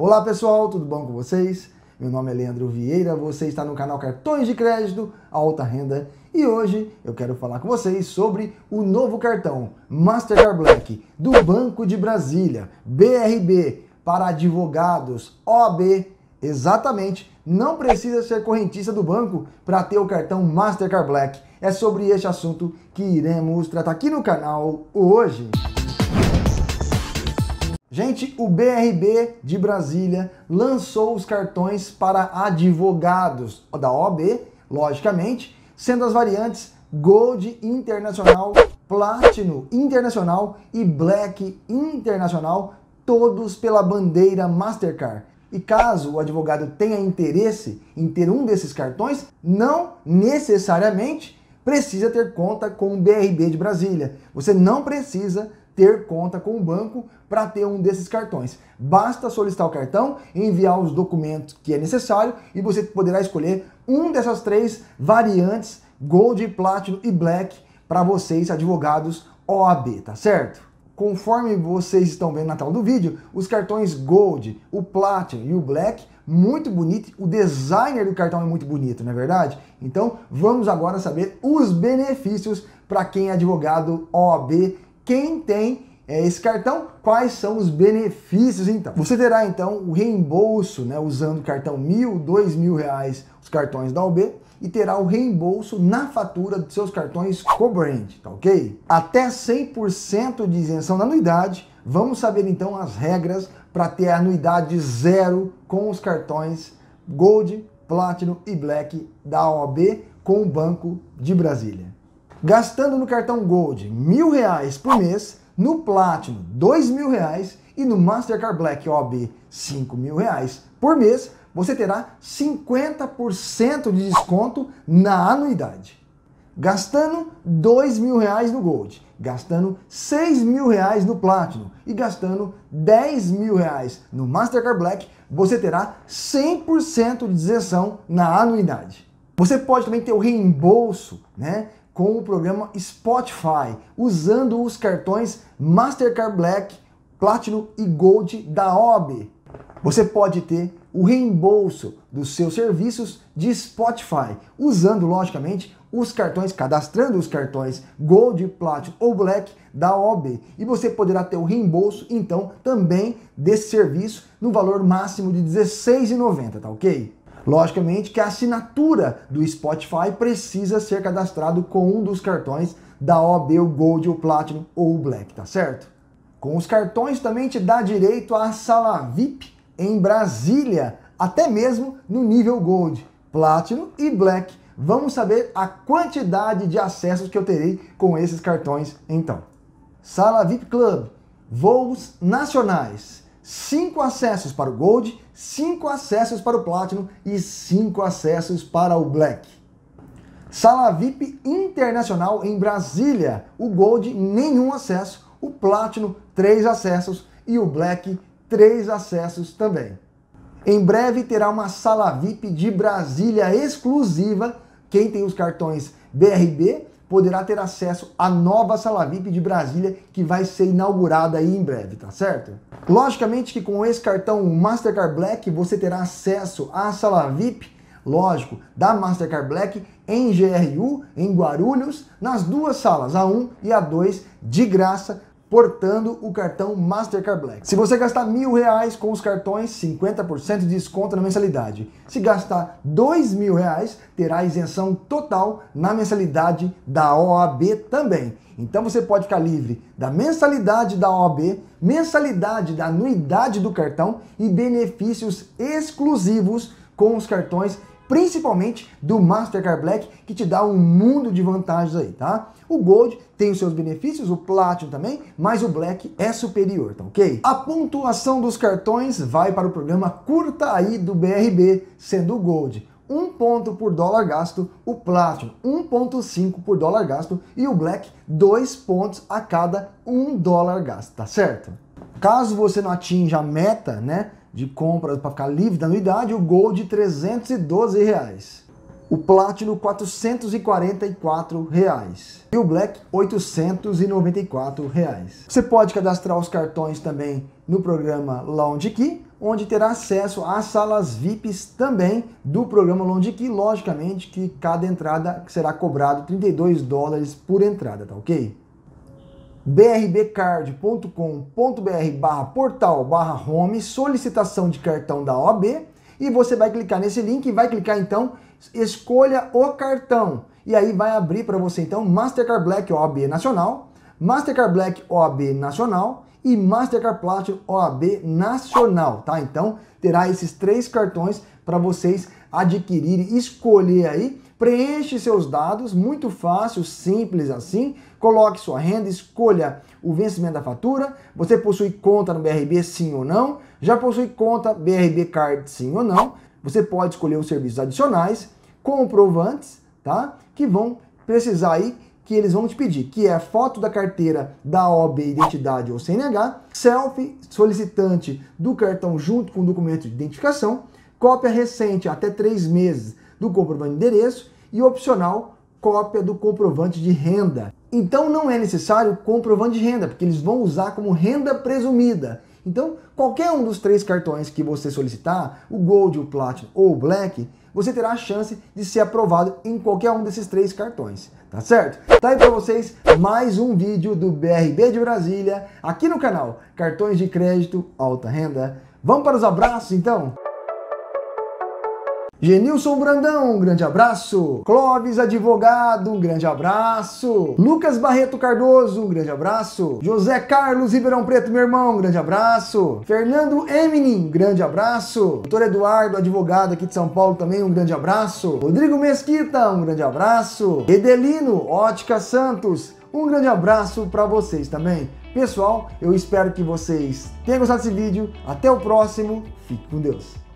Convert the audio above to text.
Olá pessoal, tudo bom com vocês? Meu nome é Leandro Vieira, você está no canal Cartões de Crédito Alta Renda e hoje eu quero falar com vocês sobre o novo cartão Mastercard Black do Banco de Brasília, BRB, para advogados OB. Exatamente, não precisa ser correntista do banco para ter o cartão Mastercard Black. É sobre este assunto que iremos tratar aqui no canal hoje. Gente, o BRB de Brasília lançou os cartões para advogados da OAB, logicamente, sendo as variantes Gold Internacional, Platinum Internacional e Black Internacional, todos pela bandeira Mastercard. E caso o advogado tenha interesse em ter um desses cartões, não necessariamente precisa ter conta com o BRB de Brasília. Você não precisa ter conta com o banco para ter um desses cartões. Basta solicitar o cartão, enviar os documentos que é necessário e você poderá escolher um dessas três variantes, Gold, Platinum e Black, para vocês advogados OAB, tá certo? Conforme vocês estão vendo na tela do vídeo, os cartões Gold, o Platinum e o Black muito bonito, o designer do cartão é muito bonito, não é verdade? Então vamos agora saber os benefícios para quem é advogado OAB quem tem é, esse cartão, quais são os benefícios então? Você terá então o reembolso, né, usando o cartão mil, dois mil reais, os cartões da UB, e terá o reembolso na fatura dos seus cartões co-brand, tá ok? Até 100% de isenção da anuidade, vamos saber então as regras para ter anuidade zero com os cartões Gold, Platinum e Black da OAB com o Banco de Brasília gastando no cartão Gold mil reais por mês, no Platinum dois mil reais e no Mastercard Black OB cinco mil reais por mês, você terá 50% de desconto na anuidade. Gastando dois mil reais no Gold, gastando seis mil reais no Platinum e gastando dez mil reais no Mastercard Black, você terá 100% de isenção na anuidade. Você pode também ter o reembolso né, com o programa Spotify, usando os cartões Mastercard Black, Platinum e Gold da OB. Você pode ter o reembolso dos seus serviços de Spotify, usando logicamente os cartões, cadastrando os cartões Gold, Platinum ou Black da OB. E você poderá ter o reembolso, então, também desse serviço no valor máximo de R$16,90, tá ok? Logicamente que a assinatura do Spotify precisa ser cadastrado com um dos cartões da OB, o Gold, o Platinum ou o Black, tá certo? Com os cartões também te dá direito à sala VIP em Brasília, até mesmo no nível Gold, Platinum e Black. Vamos saber a quantidade de acessos que eu terei com esses cartões então. Sala VIP Club, voos nacionais, 5 acessos para o Gold, 5 acessos para o Platinum e 5 acessos para o Black. Sala VIP Internacional em Brasília, o Gold nenhum acesso, o Platinum 3 acessos e o Black 3 acessos também. Em breve terá uma sala VIP de Brasília exclusiva, quem tem os cartões BRB poderá ter acesso à nova sala VIP de Brasília que vai ser inaugurada aí em breve, tá certo? Logicamente que com esse cartão Mastercard Black você terá acesso à sala VIP, lógico, da Mastercard Black em GRU, em Guarulhos, nas duas salas, a 1 e a 2, de graça portando o cartão Mastercard Black. Se você gastar mil reais com os cartões, 50% de desconto na mensalidade. Se gastar dois mil reais, terá isenção total na mensalidade da OAB também. Então você pode ficar livre da mensalidade da OAB, mensalidade da anuidade do cartão e benefícios exclusivos com os cartões principalmente do Mastercard Black, que te dá um mundo de vantagens aí, tá? O Gold tem os seus benefícios, o Platinum também, mas o Black é superior, tá ok? A pontuação dos cartões vai para o programa Curta Aí do BRB, sendo o Gold um ponto por dólar gasto, o Platinum 1.5 por dólar gasto e o Black 2 pontos a cada um dólar gasto, tá certo? Caso você não atinja a meta, né, de compra para ficar livre da anuidade, o Gold R$ 312. Reais. O Platinum R$ 444 reais. e o Black R$ 894. Reais. Você pode cadastrar os cartões também no programa Lounge Key, onde terá acesso às salas VIPs também do programa Lounge Key, logicamente que cada entrada será cobrado 32 dólares por entrada, tá OK? brbcard.com.br barra portal barra home solicitação de cartão da OAB e você vai clicar nesse link e vai clicar então escolha o cartão e aí vai abrir para você então Mastercard Black OAB Nacional, Mastercard Black OAB Nacional e Mastercard Platinum OAB Nacional, tá? Então terá esses três cartões para vocês adquirirem, escolher aí Preenche seus dados, muito fácil, simples assim. Coloque sua renda, escolha o vencimento da fatura. Você possui conta no BRB, sim ou não? Já possui conta BRB Card, sim ou não? Você pode escolher os serviços adicionais, comprovantes, tá? Que vão precisar aí que eles vão te pedir, que é a foto da carteira da OB, identidade ou CNH, selfie solicitante do cartão junto com documento de identificação, cópia recente até três meses do comprovante de endereço e opcional cópia do comprovante de renda. Então não é necessário comprovante de renda, porque eles vão usar como renda presumida. Então, qualquer um dos três cartões que você solicitar, o Gold, o Platinum ou o Black, você terá a chance de ser aprovado em qualquer um desses três cartões, tá certo? Tá aí para vocês mais um vídeo do BRB de Brasília, aqui no canal Cartões de Crédito Alta Renda. Vamos para os abraços então? Genilson Brandão, um grande abraço. Clóvis Advogado, um grande abraço. Lucas Barreto Cardoso, um grande abraço. José Carlos Ribeirão Preto, meu irmão, um grande abraço. Fernando Eminem, um grande abraço. Doutor Eduardo, advogado aqui de São Paulo também, um grande abraço. Rodrigo Mesquita, um grande abraço. Edelino Ótica Santos, um grande abraço para vocês também. Pessoal, eu espero que vocês tenham gostado desse vídeo. Até o próximo. Fique com Deus.